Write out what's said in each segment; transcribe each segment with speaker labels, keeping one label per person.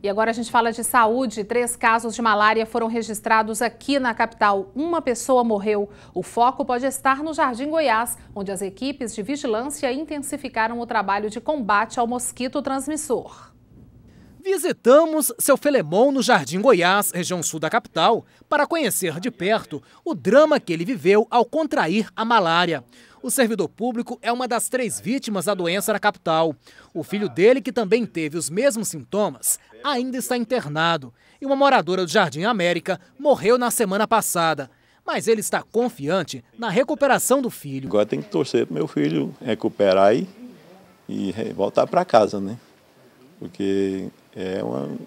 Speaker 1: E agora a gente fala de saúde. Três casos de malária foram registrados aqui na capital. Uma pessoa morreu. O foco pode estar no Jardim Goiás, onde as equipes de vigilância intensificaram o trabalho de combate ao mosquito transmissor.
Speaker 2: Visitamos seu Felemon no Jardim Goiás, região sul da capital, para conhecer de perto o drama que ele viveu ao contrair a malária. O servidor público é uma das três vítimas da doença na capital. O filho dele, que também teve os mesmos sintomas, ainda está internado. E uma moradora do Jardim América morreu na semana passada. Mas ele está confiante na
Speaker 3: recuperação do filho. Agora tem que torcer para meu filho recuperar e, e voltar para casa, né? porque é um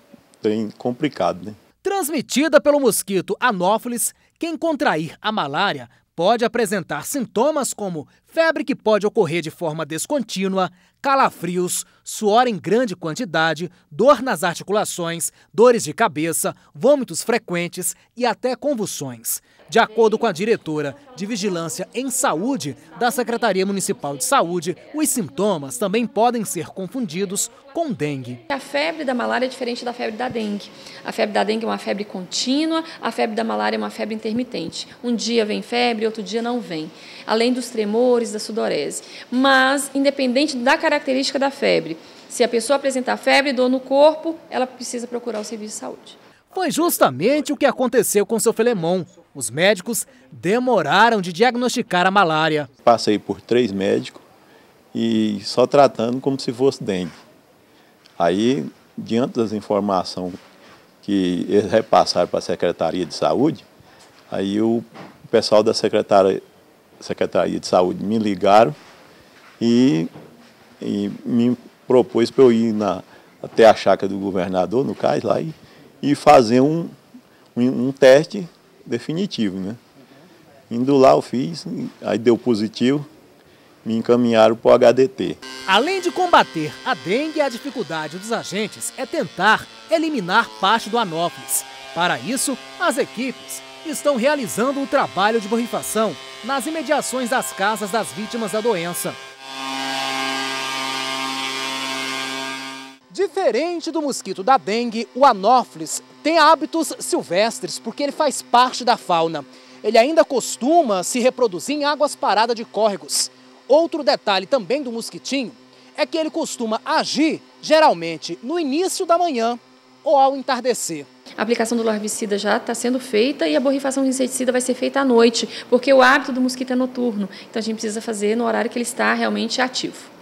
Speaker 3: trem complicado, né?
Speaker 2: Transmitida pelo mosquito Anófilis, quem contrair a malária pode apresentar sintomas como Febre que pode ocorrer de forma descontínua, calafrios, suor em grande quantidade, dor nas articulações, dores de cabeça, vômitos frequentes e até convulsões. De acordo com a diretora de Vigilância em Saúde da Secretaria Municipal de Saúde, os sintomas também podem ser confundidos com dengue.
Speaker 1: A febre da malária é diferente da febre da dengue. A febre da dengue é uma febre contínua, a febre da malária é uma febre intermitente. Um dia vem febre, outro dia não vem. Além dos tremores, da sudorese. Mas, independente da característica da febre, se a pessoa apresentar febre, dor no corpo, ela precisa procurar o serviço de saúde.
Speaker 2: Foi justamente o que aconteceu com o seu Felemon. Os médicos demoraram de diagnosticar a malária.
Speaker 3: Passei por três médicos e só tratando como se fosse dengue. Aí, diante das informações que eles repassaram para a Secretaria de Saúde, aí o pessoal da Secretaria Secretaria de Saúde me ligaram e, e me propôs para eu ir na, até a chácara do governador, no cais lá, e, e fazer um, um, um, teste definitivo, né? Indo lá eu fiz, aí deu positivo, me encaminharam para o HDT.
Speaker 2: Além de combater a dengue, a dificuldade dos agentes é tentar eliminar parte do Anópolis. Para isso, as equipes estão realizando o trabalho de borrifação nas imediações das casas das vítimas da doença. Diferente do mosquito da dengue, o anófilis tem hábitos silvestres porque ele faz parte da fauna. Ele ainda costuma se reproduzir em águas paradas de córregos. Outro detalhe também do mosquitinho é que ele costuma agir geralmente no início da manhã ou ao entardecer. A aplicação do larvicida já está sendo feita e a borrifação de inseticida vai
Speaker 1: ser feita à noite, porque é o hábito do mosquito é noturno, então a gente precisa fazer no horário que ele está realmente ativo.